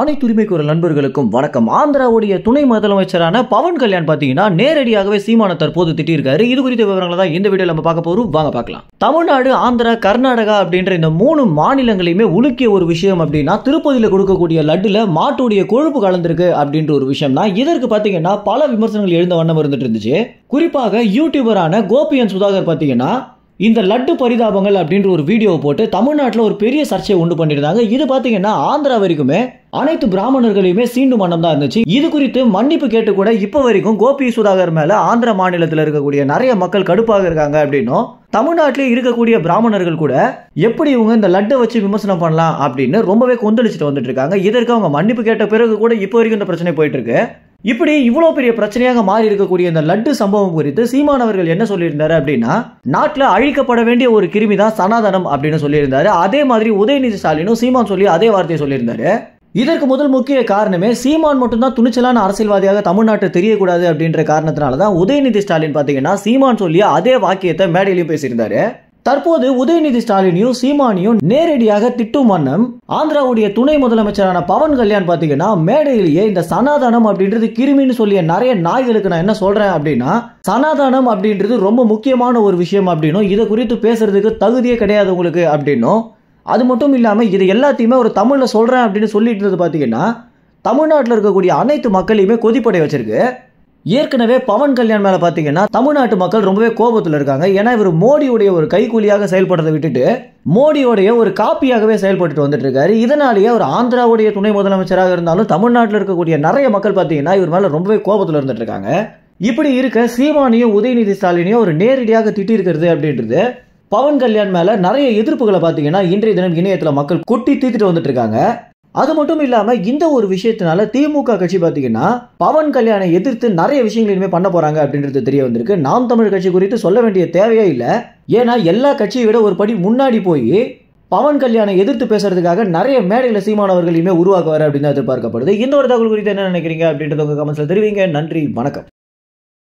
அனைத்து உரிமைக்குரல் நண்பர்களுக்கும் வணக்கம் ஆந்திராவுடைய துணை முதலமைச்சரான பவன் கல்யாண் பார்த்தீங்கன்னா நேரடியாகவே சீமான தற்போது திட்டிருக்காரு இது குறித்த விவரங்களை தான் இந்த வீடியோ நம்ம பார்க்க போறோம் வாங்க பார்க்கலாம் தமிழ்நாடு ஆந்திரா கர்நாடகா அப்படின்ற இந்த மூணு மாநிலங்களையுமே உலுக்கிய ஒரு விஷயம் அப்படின்னா திருப்பதியில் கொடுக்கக்கூடிய லட்டுல மாட்டுடைய கொழுப்பு கலந்திருக்கு அப்படின்ற ஒரு விஷயம் தான் இதற்கு பார்த்தீங்கன்னா பல விமர்சனங்கள் எழுந்த வண்ணம் இருந்துட்டு இருந்துச்சு குறிப்பாக யூடியூபரான கோபியன் சுதாகர் பாத்தீங்கன்னா இந்த லட்டு பரிதாபங்கள் அப்படின்ற ஒரு வீடியோவை போட்டு தமிழ்நாட்டில் ஒரு பெரிய சர்ச்சையை உண்டு பண்ணியிருந்தாங்க இது பார்த்தீங்கன்னா ஆந்திரா வரைக்குமே அனைத்து பிராமணர்களையுமே சீண்டு மன்னம் தான் இருந்துச்சு இது குறித்து மன்னிப்பு கேட்டு கூட இப்போ வரைக்கும் கோபி சுதாகர் மேலே ஆந்திர மாநிலத்தில் இருக்கக்கூடிய நிறைய மக்கள் கடுப்பாக இருக்காங்க அப்படின்னும் தமிழ்நாட்டிலே இருக்கக்கூடிய பிராமணர்கள் கூட எப்படி இவங்க இந்த லட்டை வச்சு விமர்சனம் பண்ணலாம் அப்படின்னு ரொம்பவே கொந்தளிச்சுட்டு வந்துட்டு இருக்காங்க இதற்கு அவங்க மன்னிப்பு கேட்ட பிறகு கூட இப்போ வரைக்கும் இந்த பிரச்சனை போயிட்டு இருக்கு இப்படி இவ்வளோ பெரிய பிரச்சனையாக மாறி இருக்கக்கூடிய இந்த லட்டு சம்பவம் குறித்து சீமான் அவர்கள் என்ன சொல்லியிருந்தாரு அப்படின்னா நாட்டில் அழிக்கப்பட வேண்டிய ஒரு கிருமி தான் சனாதனம் அப்படின்னு சொல்லியிருந்தாரு அதே மாதிரி உதயநிதி ஸ்டாலினும் சீமான் சொல்லி அதே வார்த்தையை சொல்லியிருந்தாரு இதற்கு முதல் முக்கிய காரணமே சீமான் மட்டும்தான் துணிச்சலான அரசியல்வாதியாக தமிழ்நாட்டை தெரியக்கூடாது அப்படின்ற காரணத்தினால தான் உதயநிதி ஸ்டாலின் பார்த்தீங்கன்னா சீமான் சொல்லி அதே வாக்கியத்தை மேடையிலையும் பேசியிருந்தாரு தற்போது உதயநிதி ஸ்டாலினையும் சீமானியும் நேரடியாக திட்டும் வண்ணம் ஆந்திராவுடைய துணை முதலமைச்சரான பவன் கல்யாண் பாத்தீங்கன்னா மேடையிலேயே இந்த சனாதனம் அப்படின்றது கிருமின்னு சொல்லிய நிறைய நாய்களுக்கு நான் என்ன சொல்றேன் அப்படின்னா சனாதனம் அப்படின்றது ரொம்ப முக்கியமான ஒரு விஷயம் அப்படின்னும் இதை குறித்து பேசுறதுக்கு தகுதியே கிடையாது உங்களுக்கு அப்படின்னும் அது மட்டும் இல்லாமல் இது எல்லாத்தையுமே ஒரு தமிழில் சொல்கிறேன் அப்படின்னு சொல்லிட்டு இருந்தது பார்த்தீங்கன்னா தமிழ்நாட்டில் இருக்கக்கூடிய அனைத்து மக்களையுமே கொதிப்படை வச்சிருக்கு ஏற்கனவே பவன் கல்யாண் மேலே பார்த்தீங்கன்னா தமிழ்நாட்டு மக்கள் ரொம்பவே கோபத்தில் இருக்காங்க ஏன்னா இவர் மோடியுடைய ஒரு கைகூலியாக செயல்படுறதை விட்டுட்டு மோடியோடைய ஒரு காப்பியாகவே செயல்பட்டு வந்துட்டு இருக்காரு இதனாலேயே அவர் ஆந்திராவுடைய துணை முதலமைச்சராக இருந்தாலும் தமிழ்நாட்டில் இருக்கக்கூடிய நிறைய மக்கள் பாத்தீங்கன்னா இவர் மேலே ரொம்பவே கோபத்தில் இருந்துட்டு இருக்காங்க இப்படி இருக்க சீமானியும் உதயநிதி ஸ்டாலினையும் ஒரு நேரடியாக திட்டிருக்கிறது அப்படின்றது பவன் கல்யாண் மேல நிறைய எதிர்ப்புகளை பார்த்தீங்கன்னா இன்றைய தினம் இணையத்தில் மக்கள் கொட்டி தீத்துட்டு வந்துட்டு இருக்காங்க அது மட்டும் இல்லாமல் இந்த ஒரு விஷயத்தினால திமுக கட்சி பார்த்தீங்கன்னா பவன் கல்யாணை எதிர்த்து நிறைய விஷயங்கள் இனிமேல் பண்ண போகிறாங்க அப்படின்றது தெரிய வந்திருக்கு நாம் தமிழ் கட்சி குறித்து சொல்ல வேண்டிய தேவையே இல்லை ஏன்னா எல்லா கட்சியை விட ஒரு படி முன்னாடி போய் பவன் கல்யாணை எதிர்த்து பேசுறதுக்காக நிறைய மேடைகளை சீமானவர்கள் உருவாக்குவார் அப்படின்னு எதிர்பார்க்கப்படுது இந்த ஒரு தகவல் குறித்து என்ன நினைக்கிறீங்க அப்படின்றத உங்கள் கமெண்ட்ஸில் தெரிவிங்க நன்றி வணக்கம்